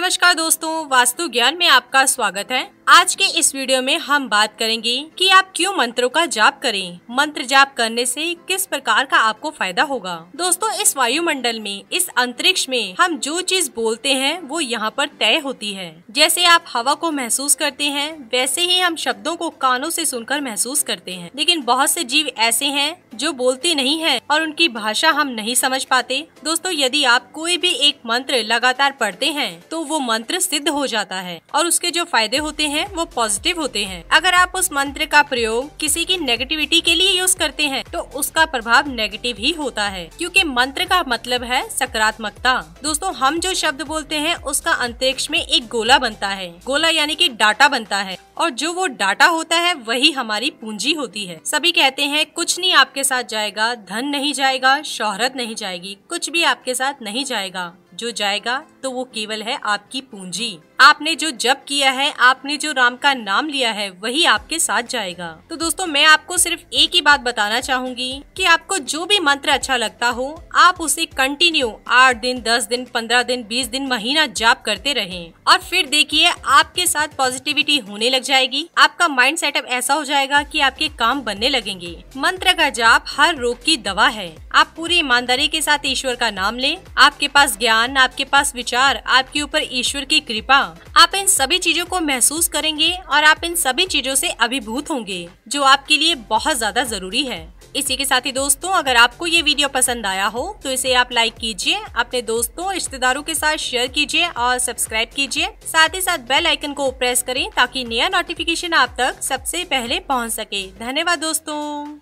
नमस्कार दोस्तों वास्तु ज्ञान में आपका स्वागत है आज के इस वीडियो में हम बात करेंगे कि आप क्यों मंत्रों का जाप करें मंत्र जाप करने से किस प्रकार का आपको फायदा होगा दोस्तों इस वायुमंडल में इस अंतरिक्ष में हम जो चीज बोलते हैं वो यहाँ पर तय होती है जैसे आप हवा को महसूस करते हैं वैसे ही हम शब्दों को कानों से सुनकर महसूस करते हैं लेकिन बहुत से जीव ऐसे है जो बोलते नहीं है और उनकी भाषा हम नहीं समझ पाते दोस्तों यदि आप कोई भी एक मंत्र लगातार पढ़ते हैं तो वो मंत्र सिद्ध हो जाता है और उसके जो फायदे होते हैं वो पॉजिटिव होते हैं अगर आप उस मंत्र का प्रयोग किसी की नेगेटिविटी के लिए यूज करते हैं तो उसका प्रभाव नेगेटिव ही होता है क्योंकि मंत्र का मतलब है सकारात्मकता दोस्तों हम जो शब्द बोलते हैं उसका अंतरिक्ष में एक गोला बनता है गोला यानी कि डाटा बनता है और जो वो डाटा होता है वही हमारी पूंजी होती है सभी कहते हैं कुछ नहीं आपके साथ जाएगा धन नहीं जाएगा शोहरत नहीं जाएगी कुछ भी आपके साथ नहीं जाएगा जो जाएगा तो वो केवल है आपकी पूंजी आपने जो जब किया है आपने जो राम का नाम लिया है वही आपके साथ जाएगा तो दोस्तों मैं आपको सिर्फ एक ही बात बताना चाहूंगी कि आपको जो भी मंत्र अच्छा लगता हो आप उसे कंटिन्यू आठ दिन दस दिन पंद्रह दिन बीस दिन महीना जाप करते रहें और फिर देखिए आपके साथ पॉजिटिविटी होने लग जाएगी आपका माइंड सेटअप ऐसा हो जाएगा की आपके काम बनने लगेंगे मंत्र का जाप हर रोग की दवा है आप पूरी ईमानदारी के साथ ईश्वर का नाम ले आपके पास ज्ञान मन आपके पास विचार आपके ऊपर ईश्वर की कृपा आप इन सभी चीजों को महसूस करेंगे और आप इन सभी चीजों से अभिभूत होंगे जो आपके लिए बहुत ज्यादा जरूरी है इसी के साथ ही दोस्तों अगर आपको ये वीडियो पसंद आया हो तो इसे आप लाइक कीजिए अपने दोस्तों रिश्तेदारों के साथ शेयर कीजिए और सब्सक्राइब कीजिए साथ ही साथ बेल आइकन को प्रेस करें ताकि नया नोटिफिकेशन आप तक सबसे पहले पहुंच सके धन्यवाद दोस्तों